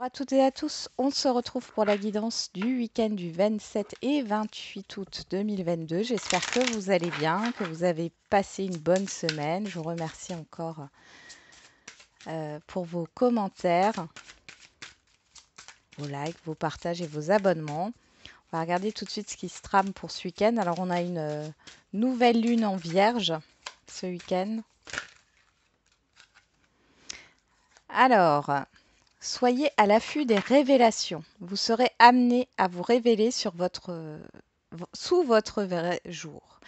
Bonjour à toutes et à tous, on se retrouve pour la guidance du week-end du 27 et 28 août 2022. J'espère que vous allez bien, que vous avez passé une bonne semaine. Je vous remercie encore euh, pour vos commentaires, vos likes, vos partages et vos abonnements. On va regarder tout de suite ce qui se trame pour ce week-end. Alors on a une euh, nouvelle lune en vierge ce week-end. Alors, Soyez à l'affût des révélations. Vous serez amené à vous révéler sur votre, sous votre vrai jour.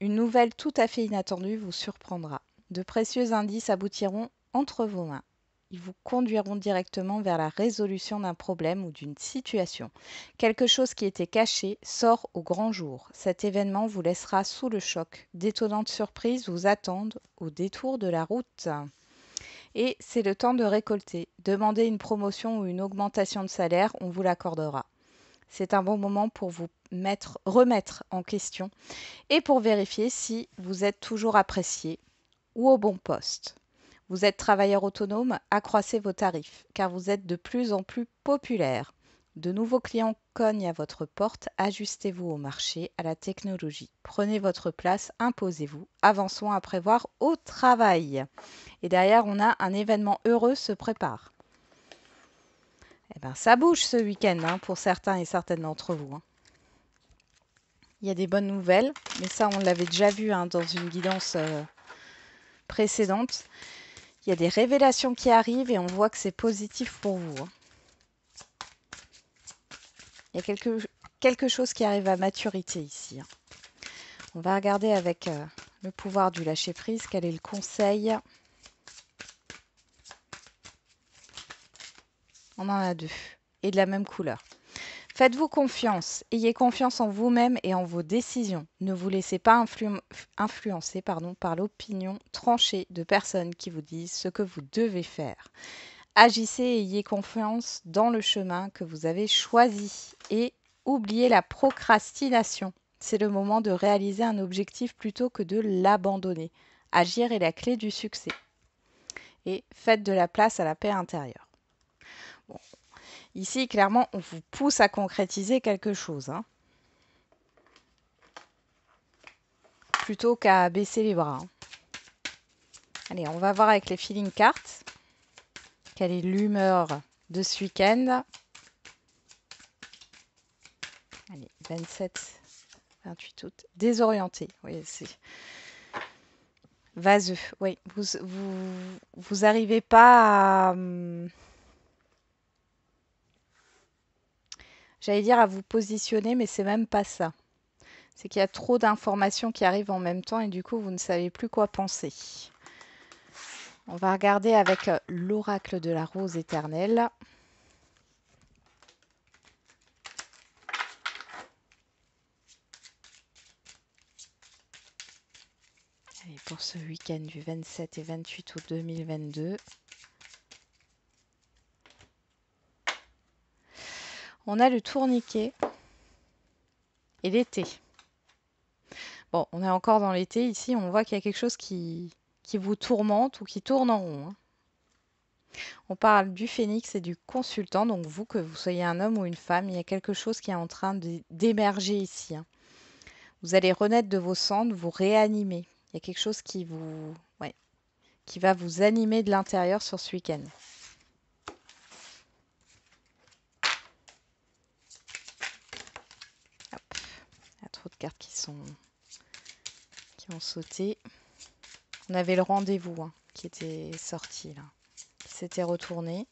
Une nouvelle tout à fait inattendue vous surprendra. De précieux indices aboutiront entre vos mains. Ils vous conduiront directement vers la résolution d'un problème ou d'une situation. Quelque chose qui était caché sort au grand jour. Cet événement vous laissera sous le choc. D'étonnantes surprises vous attendent au détour de la route et c'est le temps de récolter. Demandez une promotion ou une augmentation de salaire, on vous l'accordera. C'est un bon moment pour vous mettre, remettre en question et pour vérifier si vous êtes toujours apprécié ou au bon poste. Vous êtes travailleur autonome, accroissez vos tarifs car vous êtes de plus en plus populaire. De nouveaux clients cognent à votre porte, ajustez-vous au marché, à la technologie. Prenez votre place, imposez-vous, avançons à prévoir au travail. Et derrière, on a un événement heureux se prépare. Eh bien, ça bouge ce week-end hein, pour certains et certaines d'entre vous. Hein. Il y a des bonnes nouvelles, mais ça, on l'avait déjà vu hein, dans une guidance euh, précédente. Il y a des révélations qui arrivent et on voit que c'est positif pour vous. Il y a quelque, chose qui arrive à maturité ici. Hein. On va regarder avec euh, le pouvoir du lâcher-prise quel est le conseil. On en a deux et de la même couleur. Faites-vous confiance, ayez confiance en vous-même et en vos décisions. Ne vous laissez pas influencer pardon, par l'opinion tranchée de personnes qui vous disent ce que vous devez faire agissez et ayez confiance dans le chemin que vous avez choisi et oubliez la procrastination. C'est le moment de réaliser un objectif plutôt que de l'abandonner. Agir est la clé du succès. Et faites de la place à la paix intérieure. Ici, clairement, on vous pousse à concrétiser quelque chose. Hein. Plutôt qu'à baisser les bras. Hein. Allez, on va voir avec les feeling cards quelle est l'humeur de ce week-end. Allez, 27, 28 août. Désorienté, oui, c'est vaseux. Oui, vous, vous, pas à. Hum, j'allais dire à vous positionner, mais c'est même pas ça. C'est qu'il y a trop d'informations qui arrivent en même temps et du coup, vous ne savez plus quoi penser. On va regarder avec euh, l'oracle de la rose éternelle. et pour ce week-end du 27 et 28 août 2022. On a le tourniquet et l'été. Bon, on est encore dans l'été ici, on voit qu'il y a quelque chose qui, qui vous tourmente ou qui tourne en rond. Hein. On parle du phénix et du consultant, donc vous, que vous soyez un homme ou une femme, il y a quelque chose qui est en train d'émerger ici. Hein. Vous allez renaître de vos cendres, vous réanimer. Il y a quelque chose qui vous, qui va vous animer de l'intérieur sur ce week-end. Il y a trop de cartes qui sont qui ont sauté. On avait le rendez-vous hein, qui était sorti là. Qui s'était retourné.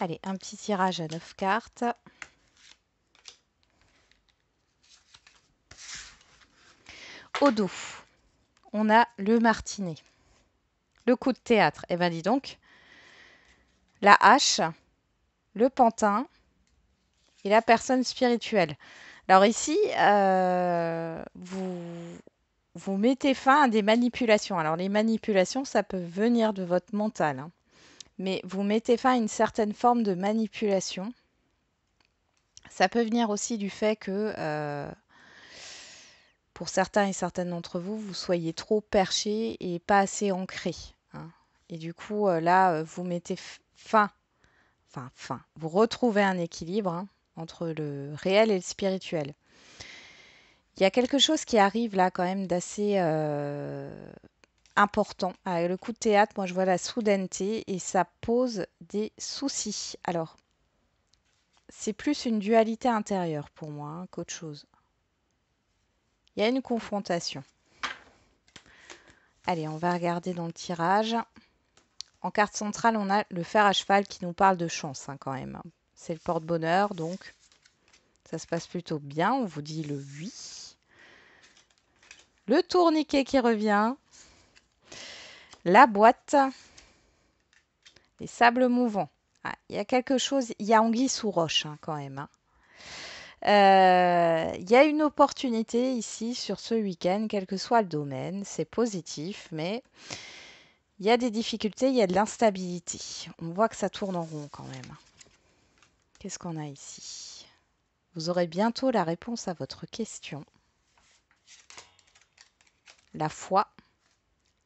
Allez, un petit tirage à 9 cartes. Au dos, on a le martinet. Le coup de théâtre, eh bien dis donc, la hache, le pantin et la personne spirituelle. Alors ici, euh, vous, vous mettez fin à des manipulations. Alors les manipulations, ça peut venir de votre mental, hein. mais vous mettez fin à une certaine forme de manipulation. Ça peut venir aussi du fait que euh, pour certains et certaines d'entre vous, vous soyez trop perché et pas assez ancré. Hein. Et du coup, euh, là, euh, vous mettez fin, enfin fin, vous retrouvez un équilibre hein, entre le réel et le spirituel. Il y a quelque chose qui arrive là quand même d'assez euh, important. Avec ah, le coup de théâtre, moi je vois la soudaineté et ça pose des soucis. Alors, c'est plus une dualité intérieure pour moi hein, qu'autre chose. Il y a une confrontation. Allez, on va regarder dans le tirage. En carte centrale, on a le fer à cheval qui nous parle de chance hein, quand même. C'est le porte-bonheur, donc ça se passe plutôt bien. On vous dit le oui. Le tourniquet qui revient. La boîte. Les sables mouvants. Ah, il y a quelque chose, il y a anguille sous roche hein, quand même. Hein. Il euh, y a une opportunité ici sur ce week-end, quel que soit le domaine. C'est positif, mais il y a des difficultés, il y a de l'instabilité. On voit que ça tourne en rond quand même. Qu'est-ce qu'on a ici Vous aurez bientôt la réponse à votre question. La foi,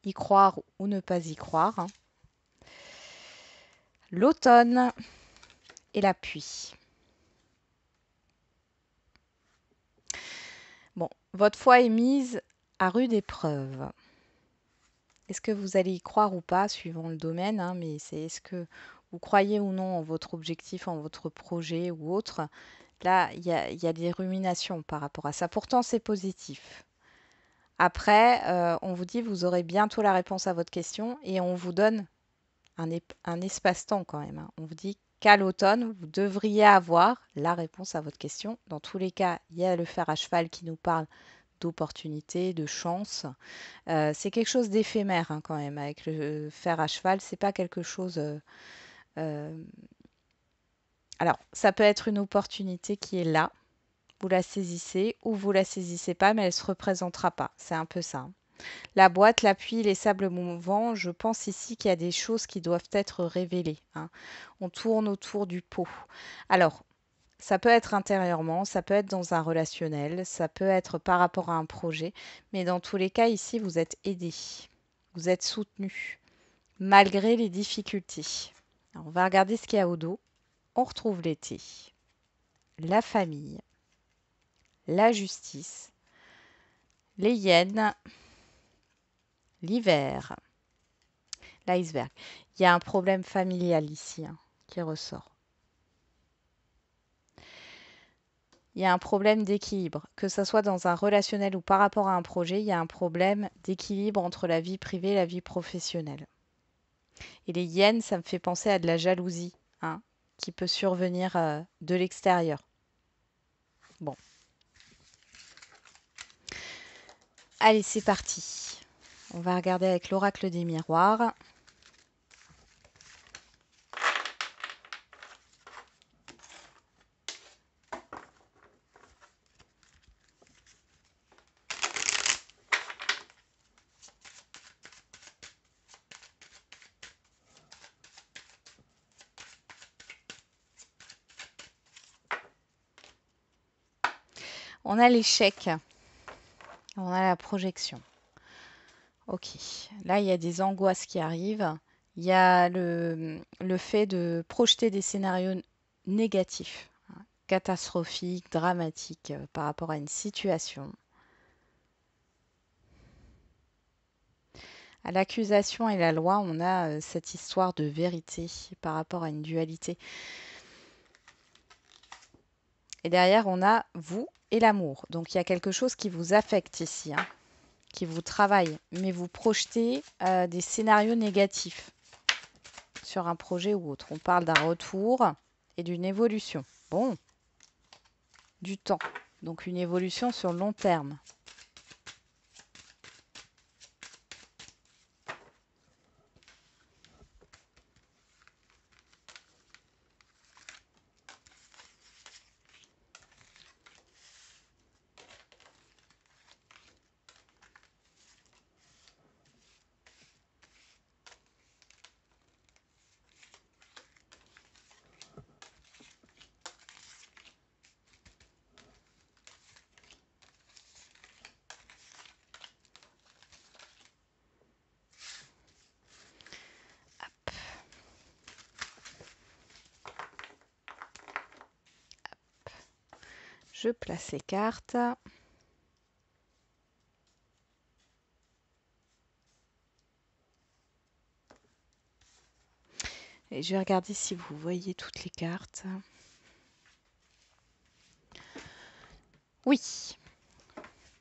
y croire ou ne pas y croire. L'automne et la pluie. Bon, votre foi est mise à rude épreuve. Est-ce que vous allez y croire ou pas, suivant le domaine, hein, mais c'est est-ce que vous croyez ou non en votre objectif, en votre projet ou autre. Là, il y, a, des ruminations par rapport à ça. Pourtant, c'est positif. Après, euh, on vous dit, vous aurez bientôt la réponse à votre question et on vous donne un, espace-temps quand même. Hein. On vous dit qu'à l'automne, vous devriez avoir la réponse à votre question. Dans tous les cas, il y a le fer à cheval qui nous parle d'opportunité, de chance. Euh, c'est quelque chose d'éphémère hein, quand même avec le euh, fer à cheval. C'est pas quelque chose. Euh, alors, ça peut être une opportunité qui est là. Vous la saisissez ou vous la saisissez pas, mais elle se représentera pas. C'est un peu ça. Hein. La boîte, l'appui, les sables mouvants, je pense ici qu'il y a des choses qui doivent être révélées. Hein. On tourne autour du pot. Alors, ça peut être intérieurement, ça peut être dans un relationnel, ça peut être par rapport à un projet, mais dans tous les cas, ici, vous êtes aidé, vous êtes soutenu, malgré les difficultés. on va regarder ce qu'il y a au dos. On retrouve l'été, la famille, la justice, les hyènes, l'hiver. L'iceberg. Il y a un problème familial ici hein, qui ressort. Il y a un problème d'équilibre. Que ce soit dans un relationnel ou par rapport à un projet, il y a un problème d'équilibre entre la vie privée et la vie professionnelle. Et les hyènes, ça me fait penser à de la jalousie hein, qui peut survenir euh, de l'extérieur. Bon. Allez, c'est parti. On va regarder avec l'oracle des miroirs. On a l'échec. On a la projection. Ok. Là, il y a des angoisses qui arrivent. Il y a le, fait de projeter des scénarios négatifs, hein, catastrophiques, dramatiques euh, par rapport à une situation. À l'accusation et la loi, on a euh, cette histoire de vérité par rapport à une dualité. Et derrière, on a vous et l'amour. Donc il y a quelque chose qui vous affecte ici. Hein qui vous travaille, mais vous projetez euh, des scénarios négatifs sur un projet ou autre. On parle d'un retour et d'une évolution. Bon, du temps. Donc une évolution sur long terme. Je place les cartes. Et je vais regarder si vous voyez toutes les cartes. Oui.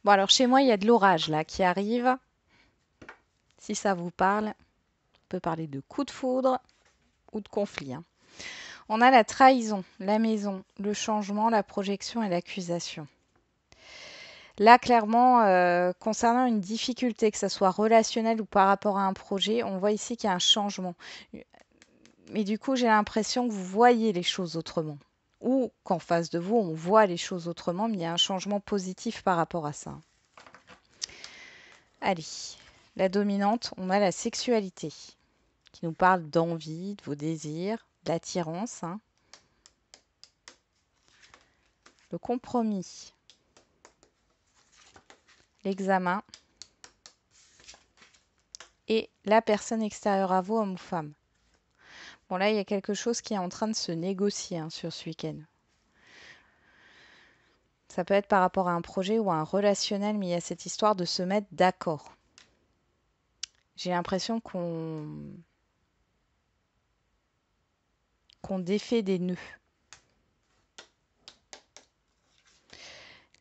Bon, alors chez moi, il y a de l'orage là qui arrive. Si ça vous parle, on peut parler de coups de foudre ou de conflit. Hein. On a la trahison, la maison, le changement, la projection et l'accusation. Là, clairement, euh, concernant une difficulté, que ce soit relationnelle ou par rapport à un projet, on voit ici qu'il y a un changement. Mais du coup, j'ai l'impression que vous voyez les choses autrement. Ou qu'en face de vous, on voit les choses autrement, mais il y a un changement positif par rapport à ça. Allez, la dominante, on a la sexualité, qui nous parle d'envie, de vos désirs, l'attirance. Hein. Le compromis. L'examen. Et la personne extérieure à vous, homme ou femme. Bon là, il y a quelque chose qui est en train de se négocier hein, sur ce week-end. Ça peut être par rapport à un projet ou à un relationnel, mais il y a cette histoire de se mettre d'accord. J'ai l'impression qu'on qu'on défait des nœuds.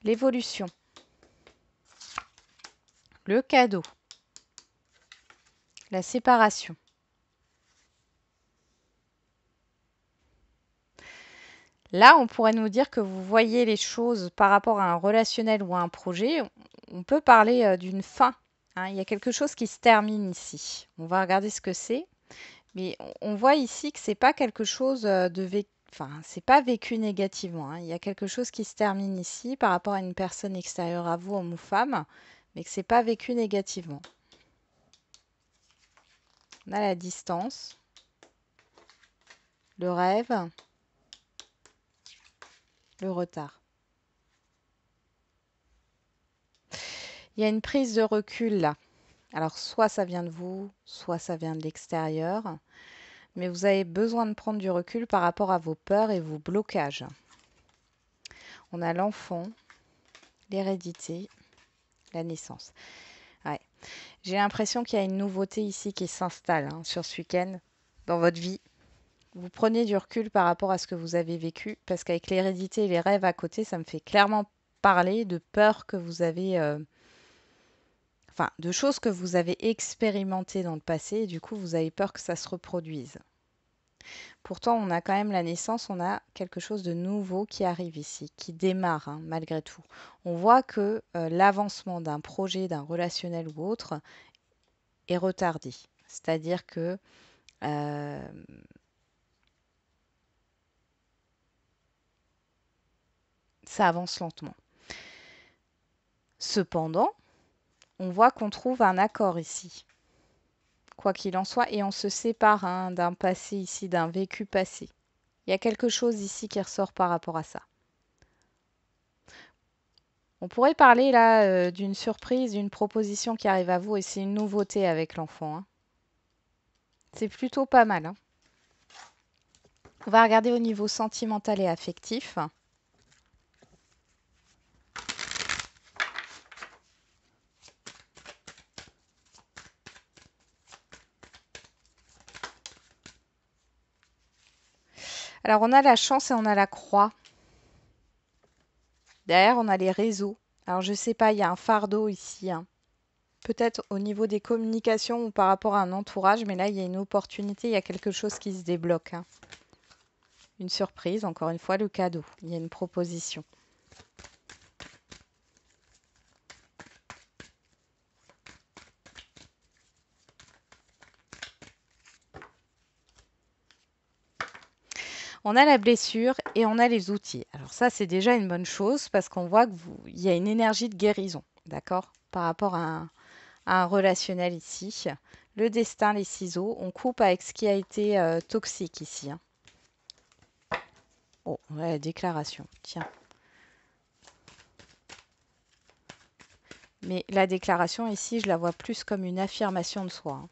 L'évolution. Le cadeau. La séparation. Là, on pourrait nous dire que vous voyez les choses par rapport à un relationnel ou à un projet. On peut parler euh, d'une fin. Hein. Il y a quelque chose qui se termine ici. On va regarder ce que c'est. Mais on voit ici que c'est pas quelque chose euh, de c'est pas vécu négativement, hein. Il y a quelque chose qui se termine ici par rapport à une personne extérieure à vous, homme ou femme, mais que c'est pas vécu négativement. On a la distance, le rêve, le retard. Il y a une prise de recul là. Alors soit ça vient de vous, soit ça vient de l'extérieur, mais vous avez besoin de prendre du recul par rapport à vos peurs et vos blocages. On a l'enfant, l'hérédité, la naissance. J'ai l'impression qu'il y a une nouveauté ici qui s'installe hein, sur ce week-end dans votre vie. Vous prenez du recul par rapport à ce que vous avez vécu, parce qu'avec l'hérédité et les rêves à côté, ça me fait clairement parler de peur que vous avez euh, enfin, de choses que vous avez expérimentées dans le passé et du coup, vous avez peur que ça se reproduise. Pourtant, on a quand même la naissance, on a quelque chose de nouveau qui arrive ici, qui démarre hein, malgré tout. On voit que euh, l'avancement d'un projet, d'un relationnel ou autre est retardé. C'est-à-dire que euh, ça avance lentement. Cependant, on voit qu'on trouve un accord ici, quoi qu'il en soit, et on se sépare hein, d'un passé ici, d'un vécu passé. Il y a quelque chose ici qui ressort par rapport à ça. On pourrait parler là euh, d'une surprise, d'une proposition qui arrive à vous, et c'est une nouveauté avec l'enfant. Hein. C'est plutôt pas mal. Hein. On va regarder au niveau sentimental et affectif. Alors on a la chance et on a la croix. Derrière, on a les réseaux. Alors je sais pas, il y a un fardeau ici. Hein. Peut-être au niveau des communications ou par rapport à un entourage, mais là, il y a une opportunité, il y a quelque chose qui se débloque. Hein. Une surprise, encore une fois, le cadeau. Il y a une proposition. On a la blessure et on a les outils. Alors ça, c'est déjà une bonne chose parce qu'on voit qu'il y a une énergie de guérison, d'accord Par rapport à un, relationnel ici. Le destin, les ciseaux, on coupe avec ce qui a été euh, toxique ici. Hein. Oh, la déclaration, tiens. Mais la déclaration ici, je la vois plus comme une affirmation de soi. Hein.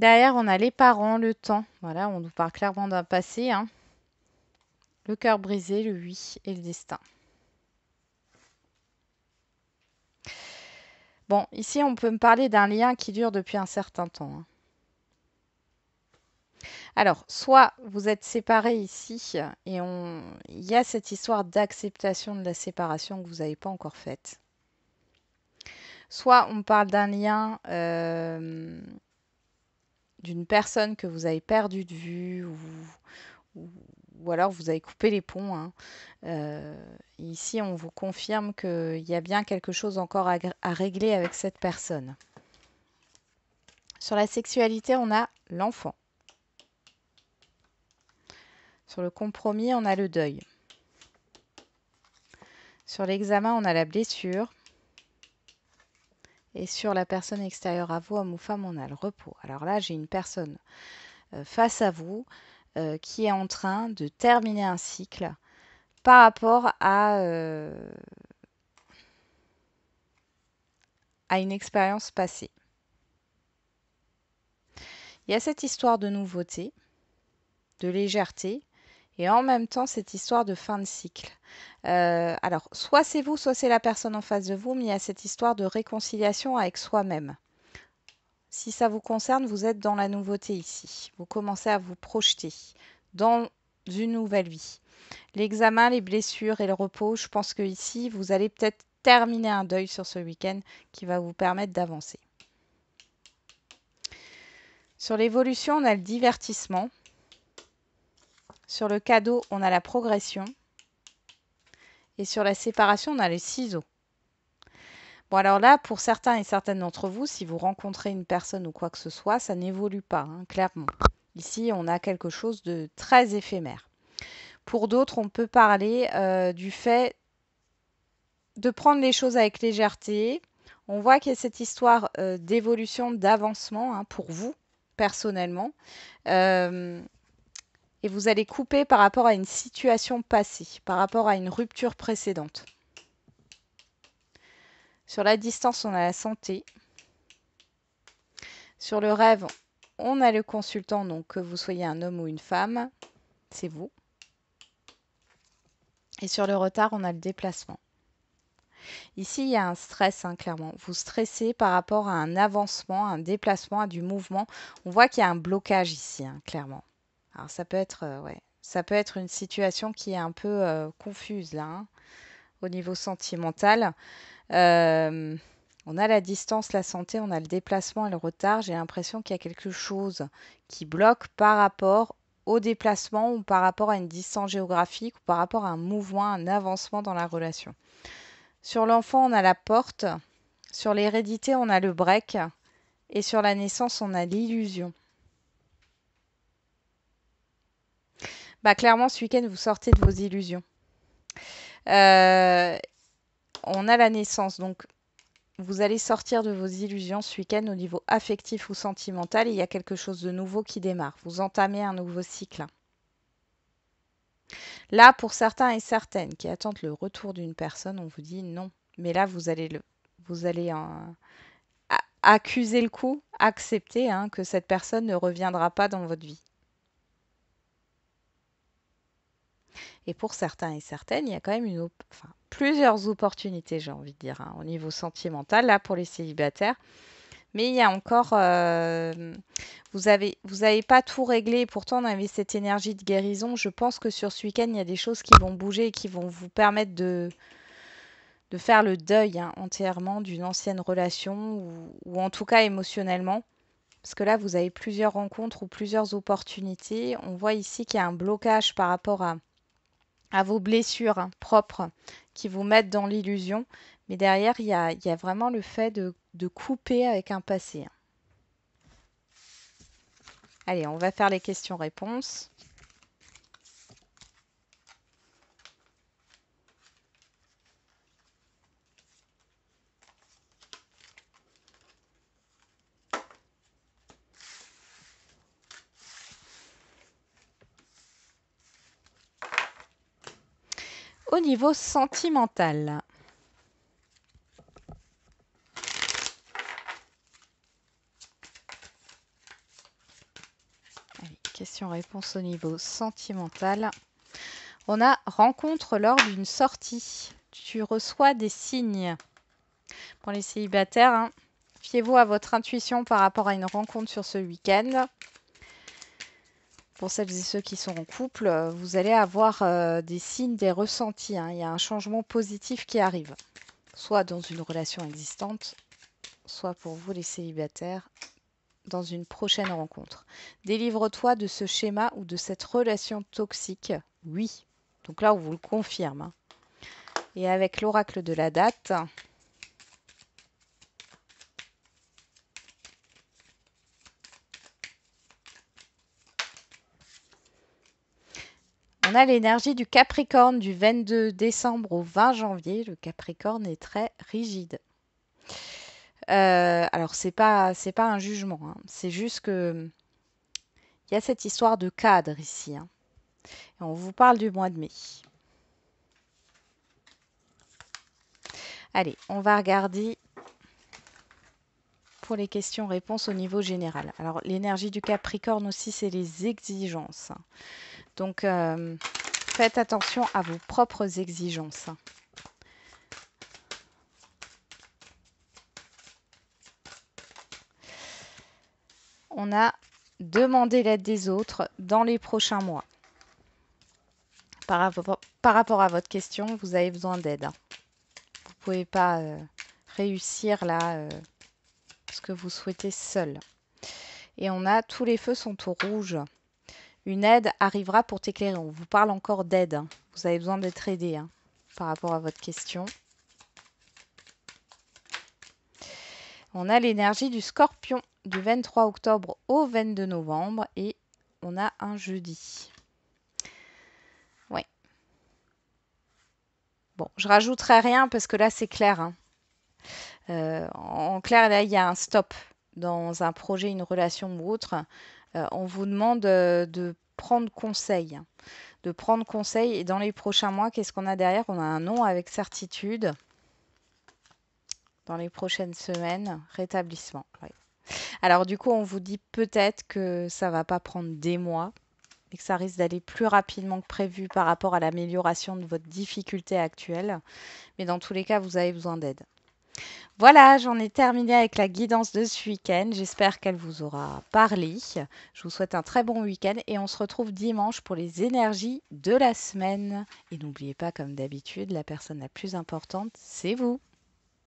Derrière, on a les parents, le temps. Voilà, on nous parle clairement d'un passé. Hein. Le cœur brisé, le oui et le destin. Bon, ici, on peut me parler d'un lien qui dure depuis un certain temps. Hein. Alors, soit vous êtes séparés ici et on... il y a cette histoire d'acceptation de la séparation que vous n'avez pas encore faite. Soit on parle d'un lien euh, d'une personne que vous avez perdue de vue ou, ou, alors vous avez coupé les ponts. Hein. Euh, ici, on vous confirme qu'il y a bien quelque chose encore à régler avec cette personne. Sur la sexualité, on a l'enfant. Sur le compromis, on a le deuil. Sur l'examen, on a la blessure. Et sur la personne extérieure à vous, homme ou femme, on a le repos. Alors là, j'ai une personne euh, face à vous euh, qui est en train de terminer un cycle par rapport à, euh, à une expérience passée. Il y a cette histoire de nouveauté, de légèreté, et en même temps cette histoire de fin de cycle. Euh, alors, soit c'est vous, soit c'est la personne en face de vous, mais il y a cette histoire de réconciliation avec soi-même. Si ça vous concerne, vous êtes dans la nouveauté ici. Vous commencez à vous projeter dans une nouvelle vie. L'examen, les blessures et le repos, je pense que ici, vous allez peut-être terminer un deuil sur ce week-end qui va vous permettre d'avancer. Sur l'évolution, on a le divertissement. Sur le cadeau, on a la progression. Et sur la séparation, on a les ciseaux. Bon, alors là, pour certains et certaines d'entre vous, si vous rencontrez une personne ou quoi que ce soit, ça n'évolue pas, hein, clairement. Ici, on a quelque chose de très éphémère. Pour d'autres, on peut parler euh, du fait de prendre les choses avec légèreté. On voit qu'il y a cette histoire euh, d'évolution, d'avancement hein, pour vous, personnellement. Euh, et vous allez couper par rapport à une situation passée, par rapport à une rupture précédente. Sur la distance, on a la santé. Sur le rêve, on a le consultant, donc que vous soyez un homme ou une femme, c'est vous. Et sur le retard, on a le déplacement. Ici, il y a un stress, hein, clairement. Vous stressez par rapport à un avancement, à un déplacement, à du mouvement. On voit qu'il y a un blocage ici, hein, clairement. Alors ça peut être, euh, ouais, ça peut être une situation qui est un peu, euh, confuse là, hein, au niveau sentimental. on a la distance, la santé, on a le déplacement et le retard. J'ai l'impression qu'il y a quelque chose qui bloque par rapport au déplacement ou par rapport à une distance géographique ou par rapport à un mouvement, un avancement dans la relation. Sur l'enfant, on a la porte. Sur l'hérédité, on a le break et sur la naissance, on a l'illusion. Bah, clairement, ce week-end, vous sortez de vos illusions. Euh, on a la naissance, donc vous allez sortir de vos illusions ce week-end au niveau affectif ou sentimental. Il y a quelque chose de nouveau qui démarre. Vous entamez un nouveau cycle. Là, pour certains et certaines qui attendent le retour d'une personne, on vous dit non. Mais là, vous allez, vous allez accuser le coup, accepter hein, que cette personne ne reviendra pas dans votre vie. Et pour certains et certaines, il y a quand même plusieurs opportunités, j'ai envie de dire, hein, au niveau sentimental, là pour les célibataires. Mais il y a encore, euh, vous n'avez vous avez pas tout réglé. Pourtant, on avait cette énergie de guérison. Je pense que sur ce week-end, il y a des choses qui vont bouger et qui vont vous permettre de, de faire le deuil hein, entièrement d'une ancienne relation ou, en tout cas émotionnellement. Parce que là, vous avez plusieurs rencontres ou plusieurs opportunités. On voit ici qu'il y a un blocage par rapport à, à vos blessures propres qui vous mettent dans l'illusion. Mais derrière, il y a, vraiment le fait de, de couper avec un passé. Allez, on va faire les questions-réponses. au niveau sentimental. Question-réponse au niveau sentimental. On a rencontre lors d'une sortie. Tu reçois des signes. Pour les célibataires, hein, fiez-vous à votre intuition par rapport à une rencontre sur ce week-end pour celles et ceux qui sont en couple, euh, vous allez avoir euh, des signes, des ressentis. Hein. Il y a un changement positif qui arrive, soit dans une relation existante, soit pour vous les célibataires, dans une prochaine rencontre. Délivre-toi de ce schéma ou de cette relation toxique. Oui. Donc là, on vous le confirme. Hein. Et avec l'oracle de la date, On a l'énergie du Capricorne du 22 décembre au 20 janvier. Le Capricorne est très rigide. Euh, alors c'est pas c'est pas un jugement, hein. c'est juste que il y a cette histoire de cadre ici. Hein. on vous parle du mois de mai. Allez, on va regarder pour les questions-réponses au niveau général. Alors l'énergie du Capricorne aussi, c'est les exigences. Hein. Donc, euh, faites attention à vos propres exigences. On a demandé l'aide des autres dans les prochains mois. Par, rapport à votre question, vous avez besoin d'aide. Vous ne pouvez pas euh, réussir là euh, ce que vous souhaitez seul. Et on a tous les feux sont au rouge une aide arrivera pour t'éclairer. On vous parle encore d'aide. Hein. Vous avez besoin d'être aidé hein, par rapport à votre question. On a l'énergie du scorpion du 23 octobre au 22 novembre et on a un jeudi. Ouais. Bon, je rajouterai rien parce que là c'est clair. Hein. Euh, en clair, là il y a un stop dans un projet, une relation ou autre. Euh, on vous demande euh, de prendre conseil. Hein. De prendre conseil. Et dans les prochains mois, qu'est-ce qu'on a derrière On a un nom avec certitude. Dans les prochaines semaines, rétablissement. Alors du coup, on vous dit peut-être que ça va pas prendre des mois et que ça risque d'aller plus rapidement que prévu par rapport à l'amélioration de votre difficulté actuelle. Mais dans tous les cas, vous avez besoin d'aide. Voilà, j'en ai terminé avec la guidance de ce week-end. J'espère qu'elle vous aura parlé. Je vous souhaite un très bon week-end et on se retrouve dimanche pour les énergies de la semaine. Et n'oubliez pas, comme d'habitude, la personne la plus importante, c'est vous.